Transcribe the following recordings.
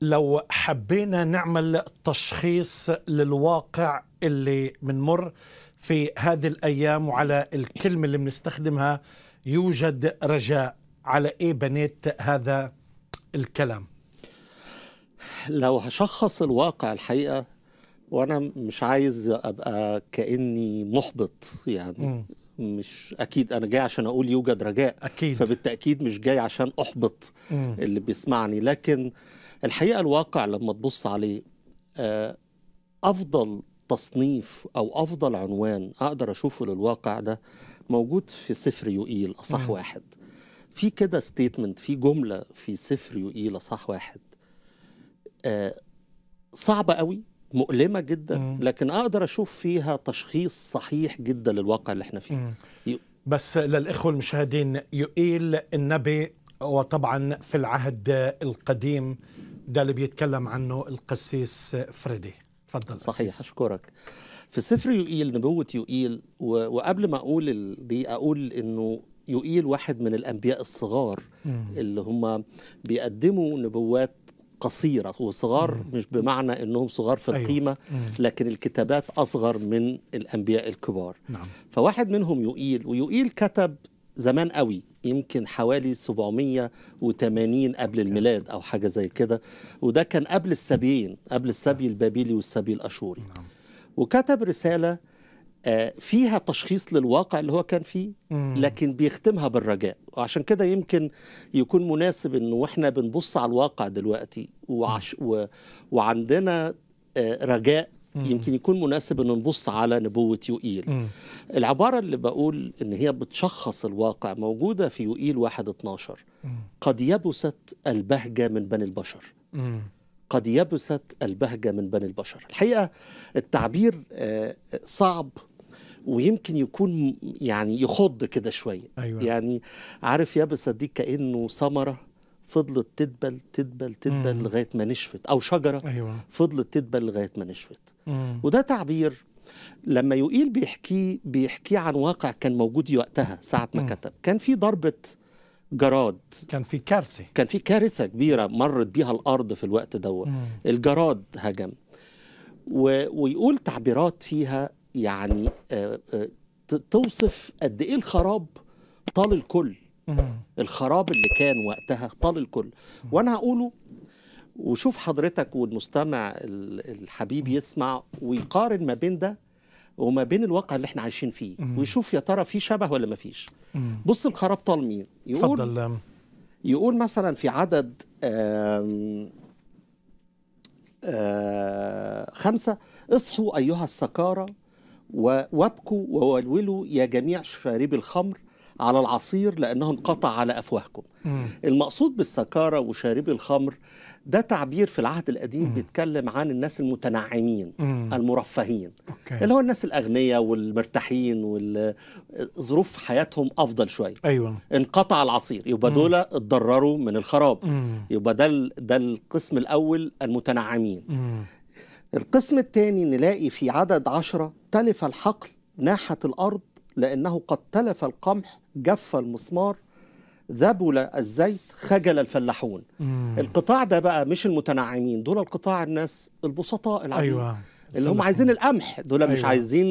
لو حبينا نعمل تشخيص للواقع اللي بنمر في هذه الايام وعلى الكلمه اللي بنستخدمها يوجد رجاء على ايه بنيت هذا الكلام لو هشخص الواقع الحقيقه وانا مش عايز ابقى كاني محبط يعني م. مش اكيد انا جاي عشان اقول يوجد رجاء أكيد. فبالتاكيد مش جاي عشان احبط م. اللي بيسمعني لكن آه الحقيقه الواقع لما تبص عليه آه، افضل تصنيف او افضل عنوان اقدر اشوفه للواقع ده موجود في سفر يوئيل اصح واحد في كده ستيتمنت في جمله في سفر يوئيل اصح واحد آه، صعبه قوي مؤلمه جدا لكن اقدر اشوف فيها تشخيص صحيح جدا للواقع اللي احنا فيه بس للاخوه المشاهدين يؤيل النبي وطبعا في العهد القديم ده اللي بيتكلم عنه القسيس فريدي تفضل صحيح اشكرك في سفر يوئيل نبوة يوئيل وقبل ما اقول دي اقول انه يوئيل واحد من الانبياء الصغار مم. اللي هم بيقدموا نبوات قصيرة وصغار مم. مش بمعنى أنهم صغار في أيوة. القيمة لكن الكتابات أصغر من الأنبياء الكبار نعم. فواحد منهم يوئيل ويوئيل كتب زمان قوي يمكن حوالي 780 قبل الميلاد او حاجه زي كده وده كان قبل السبيين قبل السبي البابلي والسبي الاشوري نعم. وكتب رساله آه، فيها تشخيص للواقع اللي هو كان فيه لكن بيختمها بالرجاء وعشان كده يمكن يكون مناسب انه واحنا بنبص على الواقع دلوقتي وعش وعندنا آه، رجاء يمكن يكون مناسب أن نبص على نبوة يوئيل مم. العبارة اللي بقول أن هي بتشخص الواقع موجودة في يوئيل واحد 12 مم. قد يبست البهجة من بني البشر مم. قد يبست البهجة من بني البشر الحقيقة التعبير آه، صعب ويمكن يكون يعني يخض كده شوية أيوة. يعني عارف يبست دي كأنه ثمرة فضلت تدبل تدبل تدبل مم. لغايه ما نشفت او شجره أيوة. فضلت تدبل لغايه ما نشفت مم. وده تعبير لما يقيل بيحكيه بيحكيه عن واقع كان موجود وقتها ساعه ما مم. كتب كان في ضربه جراد كان في كارثه كان في كارثه كبيره مرت بيها الارض في الوقت دوت الجراد هجم و... ويقول تعبيرات فيها يعني آآ آه، آآ آه، توصف قد ايه الخراب طال الكل الخراب اللي كان وقتها طال الكل وانا هقوله وشوف حضرتك والمستمع الحبيب يسمع ويقارن ما بين ده وما بين الواقع اللي احنا عايشين فيه ويشوف يا ترى في شبه ولا ما فيش بص الخراب طال مين يقول فضل. يقول مثلا في عدد آم آم آه، خمسة اصحوا أيها السكارى وابكوا وولولوا يا جميع شاربي الخمر على العصير لأنه انقطع على أفواهكم مم. المقصود بالسكارة وشاربي الخمر ده تعبير في العهد القديم مم. بيتكلم عن الناس المتنعمين مم. المرفهين أوكي. اللي هو الناس الأغنياء والمرتاحين والظروف حياتهم أفضل شوية أيوة. انقطع العصير يبقى دول اتضرروا من الخراب مم. يبقى ده, ده القسم الأول المتنعمين مم. القسم الثاني نلاقي في عدد عشرة تلف الحقل ناحت الأرض لأنه قد تلف القمح جف المسمار ذبل الزيت خجل الفلاحون مم. القطاع ده بقى مش المتنعمين دول القطاع الناس البسطاء العاديين أيوة. اللي هم عايزين القمح دول أيوة. مش عايزين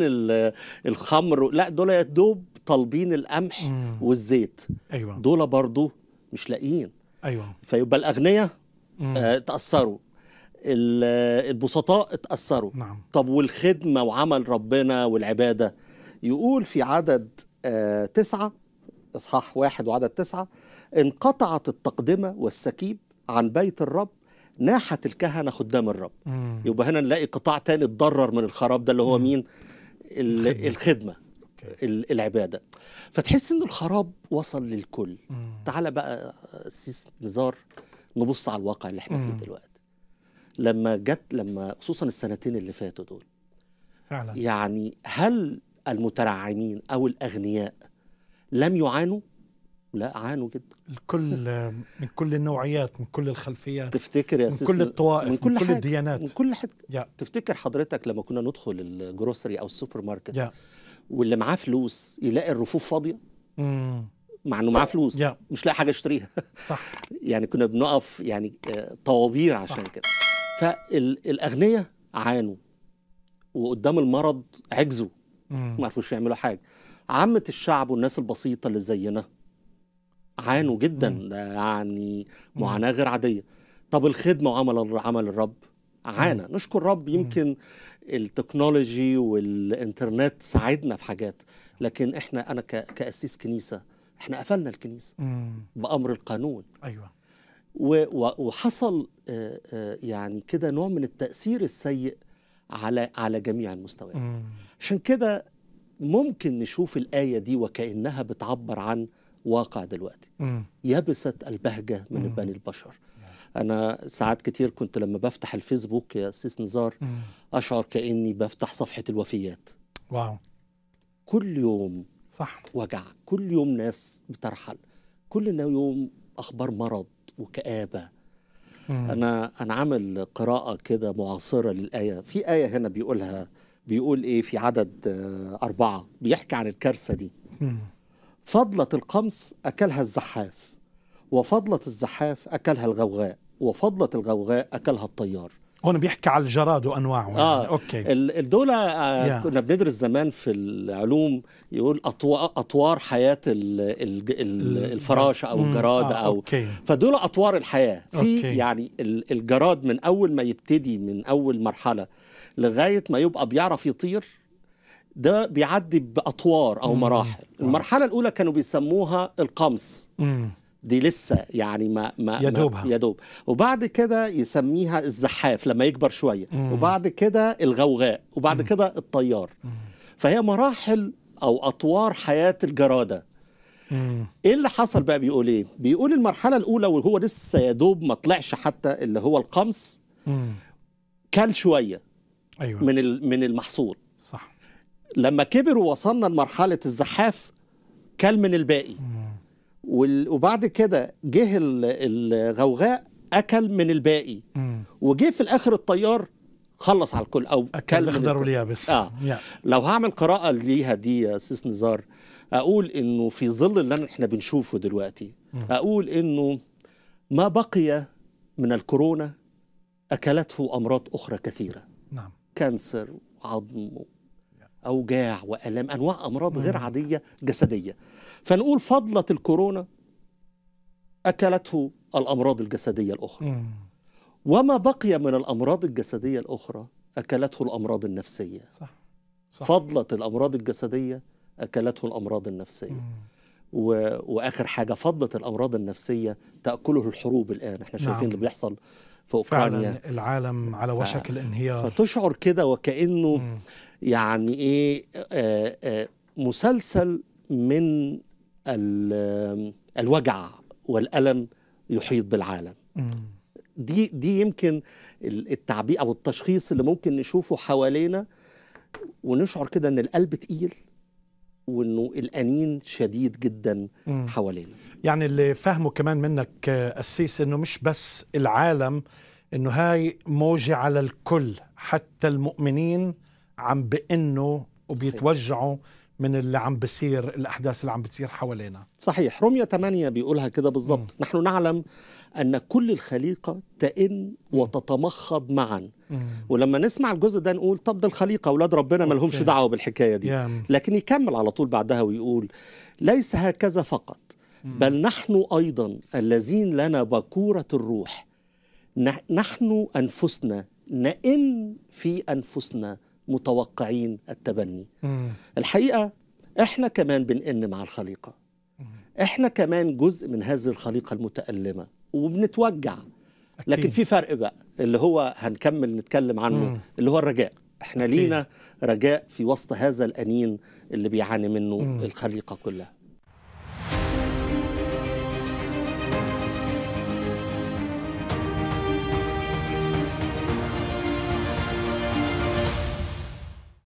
الخمر لا دول يا دوب طالبين القمح مم. والزيت أيوة. دول برضو مش لاقيين أيوة. فيبقى الأغنياء آه تأثروا البسطاء اتأثروا نعم. طب والخدمة وعمل ربنا والعبادة يقول في عدد آه، تسعة إصحاح واحد وعدد تسعة انقطعت التقدمة والسكيب عن بيت الرب ناحت الكهنة خدام الرب مم. يبقى هنا نلاقي قطاع تاني اتضرر من الخراب ده اللي هو مم. مين الخدمة, الخدمة. العبادة فتحس ان الخراب وصل للكل مم. تعال بقى سيس نزار نبص على الواقع اللي احنا مم. فيه دلوقتي لما جت لما خصوصا السنتين اللي فاتوا دول فعلا يعني هل المترعمين أو الأغنياء لم يعانوا لا عانوا جدا الكل من كل النوعيات من كل الخلفيات تفتكر يا من كل الطوائف من كل, من كل حاجة الديانات من كل حد yeah. تفتكر حضرتك لما كنا ندخل الجروسري أو السوبر ماركت yeah. واللي معاه فلوس يلاقي الرفوف فاضية mm. مع انه معاه فلوس yeah. مش لاقي حاجه يشتريها صح يعني كنا بنقف يعني آه، طوابير عشان كده فالاغنياء عانوا وقدام المرض عجزوا ما عرفوش يعملوا حاجه عامه الشعب والناس البسيطه اللي زينا عانوا جدا مم. يعني معاناه غير عاديه طب الخدمه وعمل عمل الرب عانى نشكر رب يمكن التكنولوجي والانترنت ساعدنا في حاجات لكن احنا انا كاسيس كنيسه احنا قفلنا الكنيسه بامر القانون ايوه وحصل يعني كده نوع من التاثير السيء على على جميع المستويات عشان كده ممكن نشوف الآية دي وكأنها بتعبر عن واقع دلوقتي يبست البهجة من بني البشر أنا ساعات كتير كنت لما بفتح الفيسبوك يا سيس نزار أشعر كأني بفتح صفحة الوفيات واو كل يوم صح وجع كل يوم ناس بترحل كل يوم أخبار مرض وكآبة انا انا عامل قراءه كده معاصره للايه في ايه هنا بيقولها بيقول ايه في عدد آه، أربعة بيحكي عن الكارثة دي فضلة القمص أكلها الزحاف وفضلة الزحاف أكلها الغوغاء وفضلة الغوغاء أكلها الطيار هون بيحكي على الجراد وانواعه يعني. آه. اوكي الدولة آه كنا بندرس زمان في العلوم يقول اطوار حياه ال ال الفراشه او الجراد آه. او أوكي. فدول اطوار الحياه في أوكي. يعني الجراد من اول ما يبتدي من اول مرحله لغايه ما يبقى بيعرف يطير ده بيعدي باطوار او مراحل آه. المرحله الاولى كانوا بيسموها القمص مم. دي لسه يعني ما ما يدوبها يدوب وبعد كده يسميها الزحاف لما يكبر شويه مم. وبعد كده الغوغاء وبعد كده الطيار مم. فهي مراحل او اطوار حياه الجراده ايه اللي حصل بقى بيقول ايه بيقول المرحله الاولى وهو لسه يدوب ما طلعش حتى اللي هو القمص مم. كل شويه أيوة. من من المحصول صح لما كبر ووصلنا لمرحله الزحاف كل من الباقي مم. وبعد كده جه الغوغاء اكل من الباقي وجه في الاخر الطيار خلص على الكل او اكل الاخضر واليابس اه لو هعمل قراءه ليها دي يا استاذ نزار اقول انه في ظل اللي احنا بنشوفه دلوقتي اقول انه ما بقي من الكورونا اكلته امراض اخرى كثيره نعم كانسر وعظم أوجاع وألام أنواع أمراض غير عادية جسدية فنقول فضلة الكورونا أكلته الأمراض الجسدية الأخرى وما بقي من الأمراض الجسدية الأخرى أكلته الأمراض النفسية صح. صح. فضلة الأمراض الجسدية أكلته الأمراض النفسية و... واخر حاجه فضه الامراض النفسيه تاكله الحروب الان احنا نعم. شايفين نعم. اللي بيحصل في اوكرانيا فعلا العالم على وشك ف... الانهيار فتشعر كده وكانه مم. يعني ايه آه، آه، مسلسل من الوجع والألم يحيط بالعالم دي دي يمكن التعبير او التشخيص اللي ممكن نشوفه حوالينا ونشعر كده ان القلب تقيل وانه الانين شديد جدا حوالينا يعني اللي فهمه كمان منك قسيس آه، انه مش بس العالم انه هاي موجه على الكل حتى المؤمنين عم بانه وبيتوجعوا من اللي عم بصير الاحداث اللي عم بتصير حوالينا صحيح روميا 8 بيقولها كده بالظبط نحن نعلم ان كل الخليقه تئن وتتمخض معا مم. ولما نسمع الجزء ده نقول طب ده الخليقه اولاد ربنا ما لهمش دعوه بالحكايه دي yeah. لكن يكمل على طول بعدها ويقول ليس هكذا فقط مم. بل نحن ايضا الذين لنا بكوره الروح نحن انفسنا نئن في انفسنا متوقعين التبني مم. الحقيقة احنا كمان بنئن مع الخليقة مم. احنا كمان جزء من هذه الخليقة المتألمة وبنتوجع أكيد. لكن في فرق بقى اللي هو هنكمل نتكلم عنه مم. اللي هو الرجاء احنا أكيد. لينا رجاء في وسط هذا الأنين اللي بيعاني منه مم. الخليقة كلها